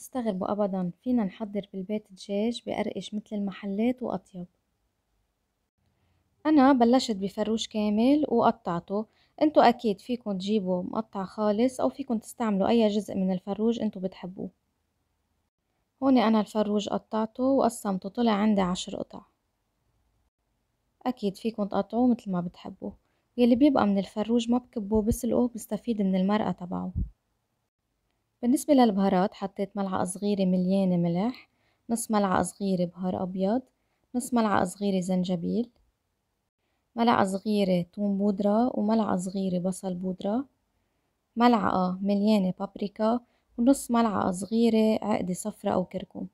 تستغربوا أبدا فينا نحضر بالبيت دجاج بقرقش مثل المحلات وأطيب أنا بلشت بفروش كامل وقطعته انتو أكيد فيكن تجيبوا مقطع خالص أو فيكن تستعملوا أي جزء من الفروج انتو بتحبوه هون أنا الفروج قطعته وقسمته طلع عندي عشر قطع أكيد فيكن تقطعوه متل ما بتحبوه يلي بيبقى من الفروج ما بكبوه بسلقوه بستفيد من المرقة تبعه بالنسبة للبهارات حطيت ملعقة صغيرة مليانة ملح نص ملعقة صغيرة بهار أبيض نص ملعقة صغيرة زنجبيل ملعقة صغيرة توم بودرة وملعقة صغيرة بصل بودرة ملعقة مليانة بابريكا ونص ملعقة صغيرة عقدة صفرة أو كركم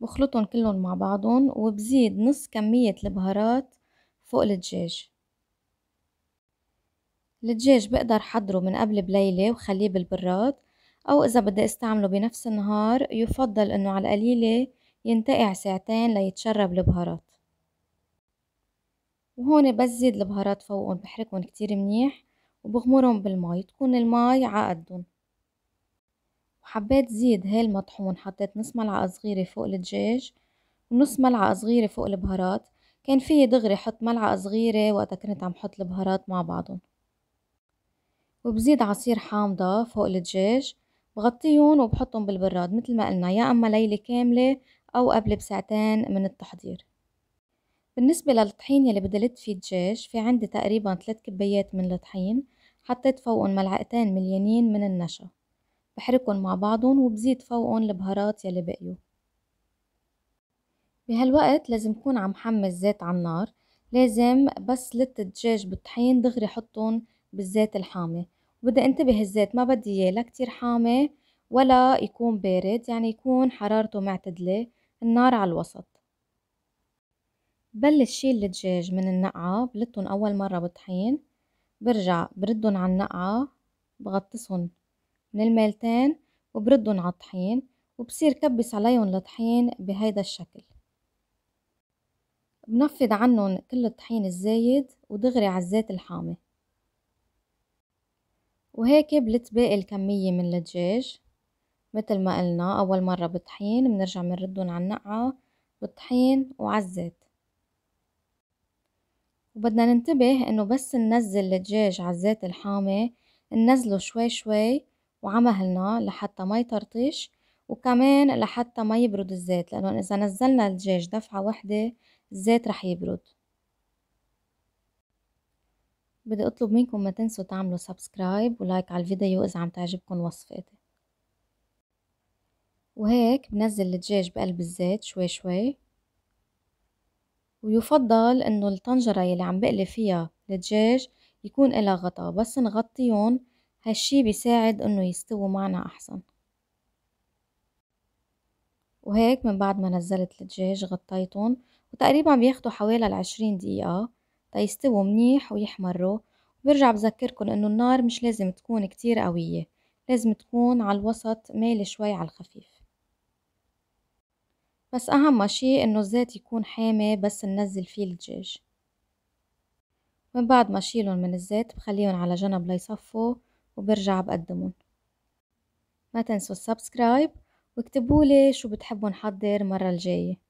بخلطهم كلهم مع بعضهم وبزيد نص كمية البهارات فوق الدجاج الدجاج بقدر حضره من قبل بليلة وخليه بالبراد أو إذا بدي استعمله بنفس النهار يفضل إنه على القليلة ينتقع ساعتين ليتشرب البهارات وهون بزيد البهارات فوقهم بحركهم كتير منيح وبغمرهم بالماء تكون الماء عقدهم وحبيت زيد هاي المطحون حطيت نص ملعقة صغيرة فوق الدجاج ونص ملعقة صغيرة فوق البهارات كان فيي دغري حط ملعقة صغيرة وقتها كنت عم حط البهارات مع بعضهم وبزيد عصير حامضة فوق الدجاج بغطيهم وبحطهم بالبراد مثل ما قلنا يا اما ليلة كاملة او قبل بساعتين من التحضير بالنسبة للطحين يلي بدي لت فيه الدجاج في عندي تقريبا ثلاث كبايات من الطحين حطيت فوقهم ملعقتين مليانين من النشا بحركهم مع بعضهم وبزيد فوقهم البهارات يلي بقيوا بهالوقت لازم كون عم حمس زيت على النار لازم بس لت الدجاج بالطحين دغري حطهم بالزيت الحامي وبدي انتبه الزيت ما بدي اياه لا كتير حامي ولا يكون بارد يعني يكون حرارته معتدلة النار على الوسط بلش شيل الدجاج من النقعة بلطن أول مرة بالطحين برجع بردن على النقعة بغطسهم من الميلتين وبردن على الطحين وبصير كبس عليهم الطحين بهيدا الشكل بنفض عنهم كل الطحين الزايد ودغري على الزيت الحامي وهيك بلت باقي الكمية من الدجاج متل ما قلنا أول مرة بطحين بنرجع بنردهم على النقعة بالطحين وعالزيت وبدنا ننتبه انه بس ننزل الدجاج على الزيت الحامي ننزله شوي شوي وعمهلنا لحتى ما يطرطش وكمان لحتى ما يبرد الزيت لانه اذا نزلنا الدجاج دفعة واحدة الزيت رح يبرد بدي أطلب منكم ما تنسوا تعملوا سبسكرايب ولايك على الفيديو إذا عم تعجبكم وصفاتي وهيك بنزل الدجاج بقلب الزيت شوي شوي ويفضل انه الطنجرة يلي عم بقلي فيها الدجاج يكون إلها غطا بس نغطيهم هالشي بيساعد انه يستووا معنا احسن وهيك من بعد ما نزلت الدجاج غطيتهم وتقريبا بياخدوا حوالي العشرين دقيقة تيستووا منيح ويحمروا برجع بذكركن انه النار مش لازم تكون كتير قوية لازم تكون على الوسط مايلة شوي على الخفيف بس اهم شي انه الزيت يكون حامي بس ننزل فيه الدجاج من بعد ما اشيلهم من الزيت بخليهم على جنب ليصفوا وبرجع بقدمهم ما تنسوا السبسكرايب واكتبولي شو بتحبوا نحضر مرة الجاية